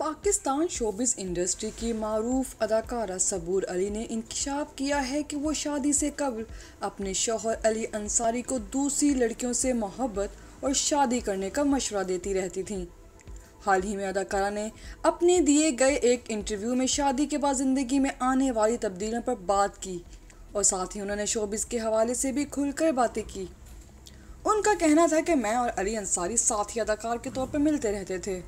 Pakistan showbiz industry की मरूफ अदाकारा सबूर अली ने इंकशाफ किया है कि वो शादी से कबल अपने शोहर अली अंसारी को दूसरी लड़कियों से मोहब्बत और शादी करने का मशवरा देती रहती थी हाल ही में अदाकारा ने अपने दिए गए एक इंटरव्यू में शादी के बाद ज़िंदगी में आने वाली तब्दीलियों पर बात की और साथ ही उन्होंने शोबिस के हवाले से भी खुलकर बातें की उनका कहना था कि मैं और अली अंसारी साथी अदाकार के तौर पर मिलते रहते थे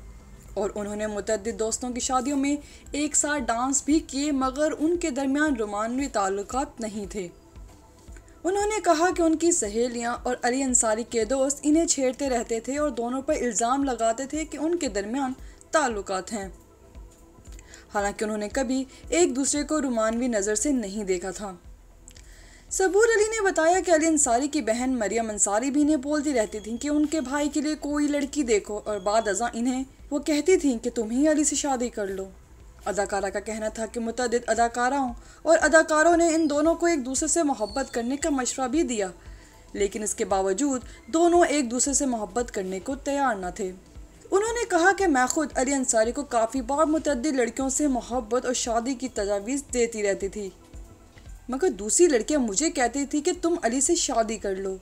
और उन्होंने मुतद दोस्तों की शादियों में एक साथ डांस भी किए मगर उनके दरमियान रोमानवी ताल्लुक नहीं थे उन्होंने कहा कि उनकी सहेलियां और अली अंसारी के दोस्त इन्हें छेड़ते रहते थे और दोनों पर इल्ज़ाम लगाते थे कि उनके दरमियान ताल्लुक हैं हालांकि उन्होंने कभी एक दूसरे को रोमानवी नज़र से नहीं देखा था सबूर अली ने बताया कि अली अंसारी की बहन मरियम अंसारी भी इन्हें बोलती रहती थी कि उनके भाई के लिए कोई लड़की देखो और बाद अजा इन्हें वो कहती थी कि तुम ही अली से शादी कर लो अदाकारा का कहना था कि मुतद अदाकाराओं और अदाकारों ने इन दोनों को एक दूसरे से मोहब्बत करने का मशवरा भी दिया लेकिन इसके बावजूद दोनों एक दूसरे से मोहब्बत करने को तैयार न थे उन्होंने कहा कि मैं खुद अली अंसारी को काफ़ी बार मुतद लड़कियों से मोहब्बत और शादी की तजावीज़ देती रहती थी मगर दूसरी लड़कियां मुझे कहती थी कि तुम अली से शादी कर लो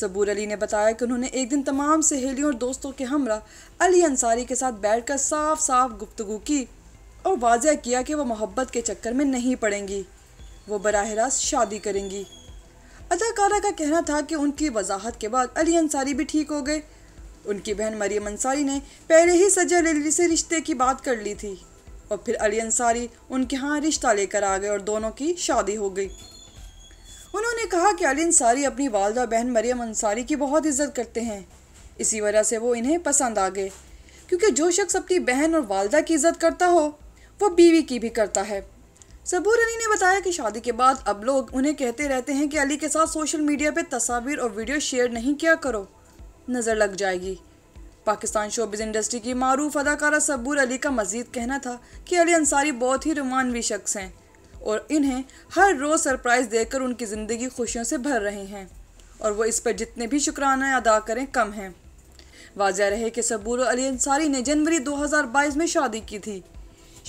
सबूर अली ने बताया कि उन्होंने एक दिन तमाम सहेलियों और दोस्तों के हमरा अली अंसारी के साथ बैठ कर साफ साफ गुफ्तु की और वाजह किया कि वह मोहब्बत के चक्कर में नहीं पड़ेंगी वो बरह रास्त शादी करेंगी अदाकारा का कहना था कि उनकी वजाहत के बाद अली अंसारी भी ठीक हो गए उनकी बहन मरियम अंसारी ने पहले ही सजा अली से रिश्ते की बात कर ली थी और फिर अली अंसारी उनके यहाँ रिश्ता लेकर आ गए और दोनों की शादी हो गई उन्होंने कहा कि अली अंसारी अपनी वालदा बहन मरियम अंसारी की बहुत इज्जत करते हैं इसी वजह से वो इन्हें पसंद आ गए क्योंकि जो शख्स अपनी बहन और वालदा की इज्जत करता हो वो बीवी की भी करता है सबूर अली ने बताया कि शादी के बाद अब लोग उन्हें कहते रहते हैं कि अली के साथ सोशल मीडिया पर तस्वीर और वीडियो शेयर नहीं किया करो नज़र लग जाएगी पाकिस्तान शोबिज इंडस्ट्री की मरूफ अदाकारा सबूर अली का मजीद कहना था कि अली अंसारी बहुत ही रोमानवी शख्स हैं और इन्हें हर रोज़ सरप्राइज़ देकर उनकी ज़िंदगी खुशियों से भर रहे हैं और वो इस पर जितने भी शुक्राना अदा करें कम हैं वाजह रहे कि सबूर अली अंसारी ने जनवरी 2022 में शादी की थी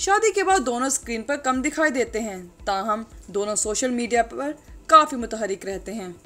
शादी के बाद दोनों स्क्रीन पर कम दिखाई देते हैं ताहम दोनों सोशल मीडिया पर काफ़ी मुतहरिक रहते हैं